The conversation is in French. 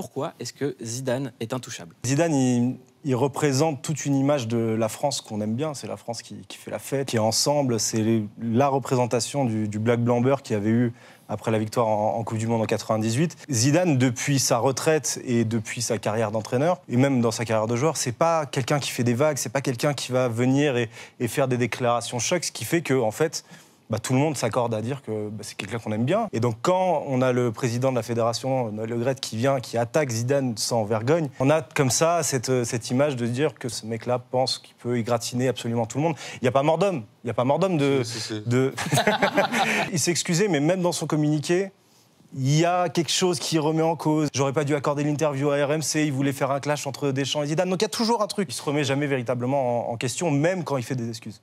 Pourquoi est-ce que Zidane est intouchable Zidane, il, représente toute une image de la France qu'on aime bien. C'est la France qui, fait la fête, qui est ensemble. C'est la représentation du, Black Blamber qui avait eu après la victoire en, Coupe du Monde en 98. Zidane, depuis sa retraite et depuis sa carrière d'entraîneur, et même dans sa carrière de joueur, c'est pas quelqu'un qui fait des vagues, c'est pas quelqu'un qui va venir et, faire des déclarations chocs, ce qui fait que, en fait, bah, tout le monde s'accorde à dire que bah, c'est quelqu'un qu'on aime bien. Et donc quand on a le président de la fédération, Noël Le Gret, qui vient, qui attaque Zidane sans vergogne, on a comme ça euh, cette, image de dire que ce mec-là pense qu'il peut égratiner absolument tout le monde. Il n'y a pas mort d'homme. Il n'y a pas mort d'homme de... il s'est excusé, mais même dans son communiqué, il y a quelque chose qui remet en cause. J'aurais pas dû accorder l'interview à RMC, il voulait faire un clash entre Deschamps et Zidane. Donc il y a toujours un truc. Il se remet jamais véritablement en question, même quand il fait des excuses.